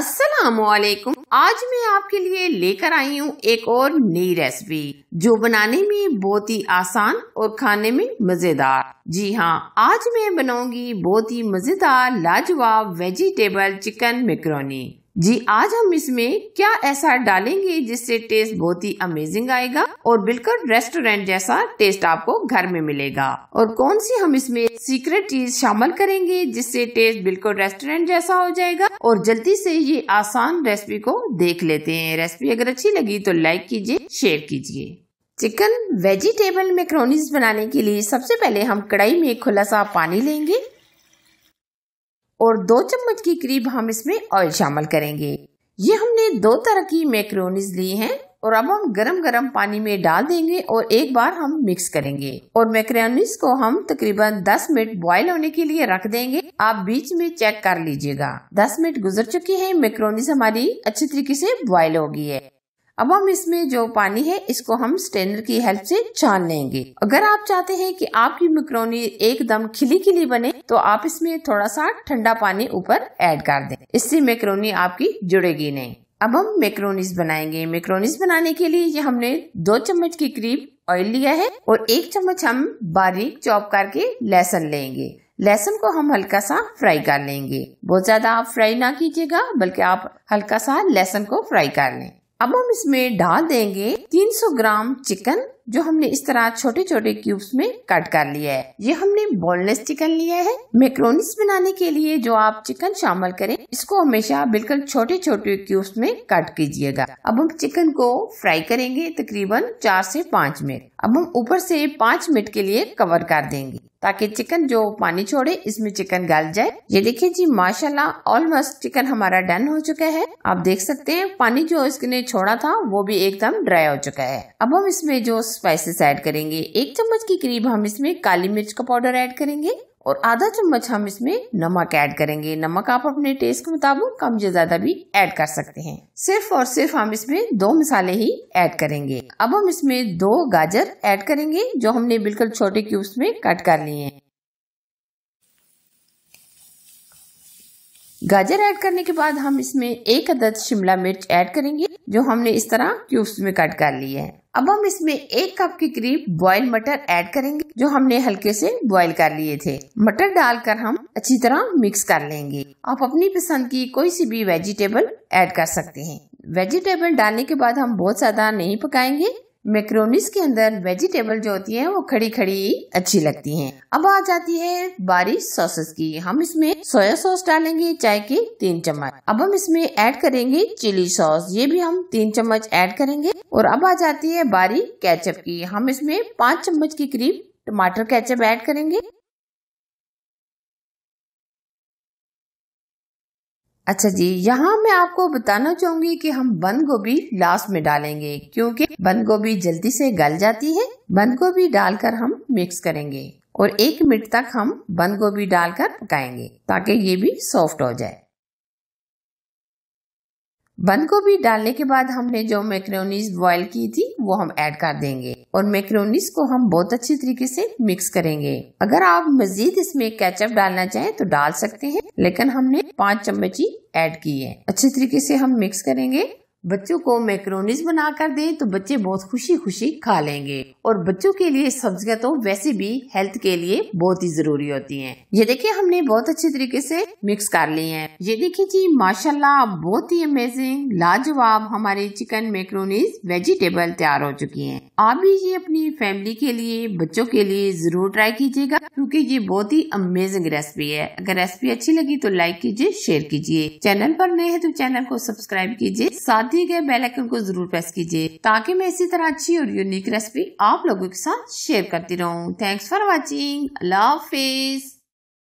असलकुम आज मैं आपके लिए लेकर आई हूँ एक और नई रेसिपी जो बनाने में बहुत ही आसान और खाने में मजेदार जी हाँ आज मैं बनाऊंगी बहुत ही मजेदार लाजवाब वेजिटेबल चिकन मैक्रोनी जी आज हम इसमें क्या ऐसा डालेंगे जिससे टेस्ट बहुत ही अमेजिंग आएगा और बिल्कुल रेस्टोरेंट जैसा टेस्ट आपको घर में मिलेगा और कौन सी हम इसमें सीक्रेट चीज शामिल करेंगे जिससे टेस्ट बिल्कुल रेस्टोरेंट जैसा हो जाएगा और जल्दी से ये आसान रेसिपी को देख लेते हैं रेसिपी अगर अच्छी लगी तो लाइक कीजिए शेयर कीजिए चिकन वेजिटेबल मैक्रोनीज बनाने के लिए सबसे पहले हम कढ़ाई में खुला सा पानी लेंगे और दो चम्मच के करीब हम इसमें ऑयल शामिल करेंगे ये हमने दो तरह की मैक्रोनीज ली हैं और अब हम गरम गरम पानी में डाल देंगे और एक बार हम मिक्स करेंगे और मैक्रोनीस को हम तकरीबन 10 मिनट बॉईल होने के लिए रख देंगे आप बीच में चेक कर लीजिएगा 10 मिनट गुजर चुकी है मैक्रोनीस हमारी अच्छी तरीके से बॉईल हो गई है अब हम इसमें जो पानी है इसको हम स्टेनर की हेल्प से छान लेंगे अगर आप चाहते हैं कि आपकी मैक्रोनी एकदम खिली खिली बने तो आप इसमें थोड़ा सा ठंडा पानी ऊपर ऐड कर दें इससे मैक्रोनी आपकी जुड़ेगी नहीं अब हम मैक्रोनीस बनाएंगे मैक्रोनीस बनाने के लिए ये हमने दो चम्मच के करीब ऑयल लिया है और एक चम्मच हम बारीक चॉप करके लहसुन लेंगे लहसुन को हम हल्का सा फ्राई कर लेंगे बहुत ज्यादा आप फ्राई ना कीजिएगा बल्कि आप हल्का सा लहसुन को फ्राई कर लें अब हम इसमें डाल देंगे 300 ग्राम चिकन जो हमने इस तरह छोटे छोटे क्यूब्स में कट कर लिया है ये हमने बोनलेस चिकन लिया है मेक्रोनिस बनाने के लिए जो आप चिकन शामिल करें इसको हमेशा बिल्कुल छोटे छोटे क्यूब्स में कट कीजिएगा अब हम चिकन को फ्राई करेंगे तकरीबन चार से पाँच मिनट अब हम ऊपर से पाँच मिनट के लिए कवर कर देंगे ताकि चिकन जो पानी छोड़े इसमें चिकन गल जाए ये देखिए जी माशाल्लाह ऑलमोस्ट चिकन हमारा डन हो चुका है आप देख सकते हैं पानी जो इसने छोड़ा था वो भी एकदम ड्राई हो चुका है अब हम इसमें जो स्पाइसेस ऐड करेंगे एक चम्मच के करीब हम इसमें काली मिर्च का पाउडर ऐड करेंगे और आधा चम्मच हम इसमें नमक ऐड करेंगे नमक आप अपने टेस्ट के मुताबिक कम या ज्यादा भी ऐड कर सकते हैं सिर्फ और सिर्फ हम इसमें दो मसाले ही ऐड करेंगे अब हम इसमें दो गाजर ऐड करेंगे जो हमने बिल्कुल छोटे क्यूब्स में कट कर लिए हैं गाजर ऐड करने के बाद हम इसमें एक अदद शिमला मिर्च ऐड करेंगे जो हमने इस तरह क्यूब्स में कट कर लिए हैं अब हम इसमें एक कप के करीब बॉयल मटर ऐड करेंगे जो हमने हल्के से बॉयल कर लिए थे मटर डालकर हम अच्छी तरह मिक्स कर लेंगे आप अपनी पसंद की कोई सी भी वेजिटेबल ऐड कर सकते हैं वेजिटेबल डालने के बाद हम बहुत ज्यादा नहीं पकाएंगे मैक्रोनिस के अंदर वेजिटेबल जो होती है वो खड़ी खड़ी अच्छी लगती हैं। अब आ जाती है बारिश सॉसेस की हम इसमें सोया सॉस डालेंगे चाय के तीन चम्मच अब हम इसमें ऐड करेंगे चिली सॉस ये भी हम तीन चम्मच ऐड करेंगे और अब आ जाती है बारी कैचअप की हम इसमें पाँच चम्मच के करीब टमाटर कैचअप ऐड करेंगे अच्छा जी यहाँ मैं आपको बताना चाहूंगी कि हम बंद गोभी लास्ट में डालेंगे क्योंकि बंद गोभी जल्दी से गल जाती है बंद गोभी डालकर हम मिक्स करेंगे और एक मिनट तक हम बंद गोभी डालकर पकाएंगे ताकि ये भी सॉफ्ट हो जाए बन गोभी डालने के बाद हमने जो मैक्रोनीज बॉईल की थी वो हम ऐड कर देंगे और मैक्रोनीज को हम बहुत अच्छी तरीके से मिक्स करेंगे अगर आप मजीद इसमें केचप डालना चाहें तो डाल सकते हैं लेकिन हमने पाँच चम्मच ही ऐड की है अच्छे तरीके से हम मिक्स करेंगे बच्चों को बना बनाकर दें तो बच्चे बहुत खुशी खुशी खा लेंगे और बच्चों के लिए सब्जियां तो वैसे भी हेल्थ के लिए बहुत ही जरूरी होती हैं। ये देखिए हमने बहुत अच्छे तरीके से मिक्स कर ली हैं। ये देखिए जी माशाल्लाह बहुत ही अमेजिंग लाजवाब हमारे चिकन मैक्रोनिज वेजिटेबल तैयार हो चुकी है आप भी ये अपनी फैमिली के लिए बच्चों के लिए जरूर ट्राई कीजिएगा क्यूँकी ये बहुत ही अमेजिंग रेसिपी है अगर रेसिपी अच्छी लगी तो लाइक कीजिए शेयर कीजिए चैनल पर नए है तो चैनल को सब्सक्राइब कीजिए साथ दिए गए बेल आइकन को जरूर प्रेस कीजिए ताकि मैं इसी तरह अच्छी और यूनिक रेसिपी आप लोगों के साथ शेयर करती रहूं थैंक्स फॉर वॉचिंग अल्लाह हाफिज़